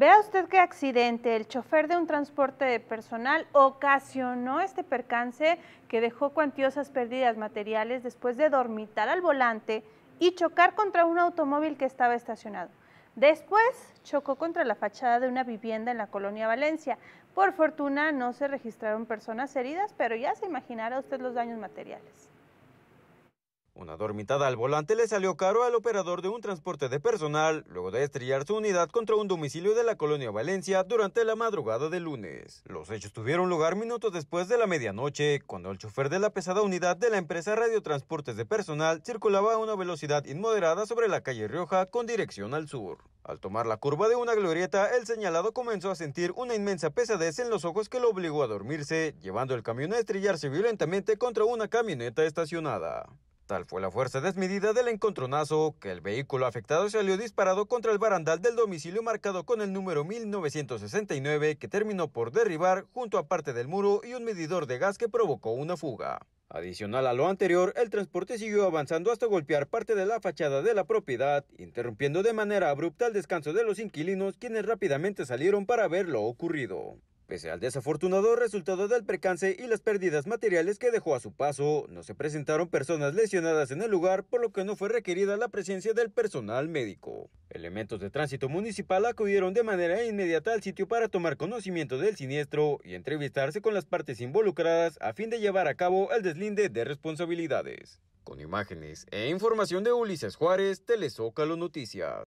Vea usted qué accidente. El chofer de un transporte de personal ocasionó este percance que dejó cuantiosas pérdidas materiales después de dormitar al volante y chocar contra un automóvil que estaba estacionado. Después chocó contra la fachada de una vivienda en la colonia Valencia. Por fortuna no se registraron personas heridas, pero ya se imaginará usted los daños materiales. Una dormitada al volante le salió caro al operador de un transporte de personal luego de estrellar su unidad contra un domicilio de la colonia Valencia durante la madrugada de lunes. Los hechos tuvieron lugar minutos después de la medianoche, cuando el chofer de la pesada unidad de la empresa Radiotransportes de Personal circulaba a una velocidad inmoderada sobre la calle Rioja con dirección al sur. Al tomar la curva de una glorieta, el señalado comenzó a sentir una inmensa pesadez en los ojos que lo obligó a dormirse, llevando el camión a estrellarse violentamente contra una camioneta estacionada. Tal fue la fuerza desmedida del encontronazo que el vehículo afectado salió disparado contra el barandal del domicilio marcado con el número 1969 que terminó por derribar junto a parte del muro y un medidor de gas que provocó una fuga. Adicional a lo anterior, el transporte siguió avanzando hasta golpear parte de la fachada de la propiedad, interrumpiendo de manera abrupta el descanso de los inquilinos, quienes rápidamente salieron para ver lo ocurrido. Pese al desafortunado resultado del percance y las pérdidas materiales que dejó a su paso, no se presentaron personas lesionadas en el lugar, por lo que no fue requerida la presencia del personal médico. Elementos de tránsito municipal acudieron de manera inmediata al sitio para tomar conocimiento del siniestro y entrevistarse con las partes involucradas a fin de llevar a cabo el deslinde de responsabilidades. Con imágenes e información de Ulises Juárez, Telezócalo Noticias.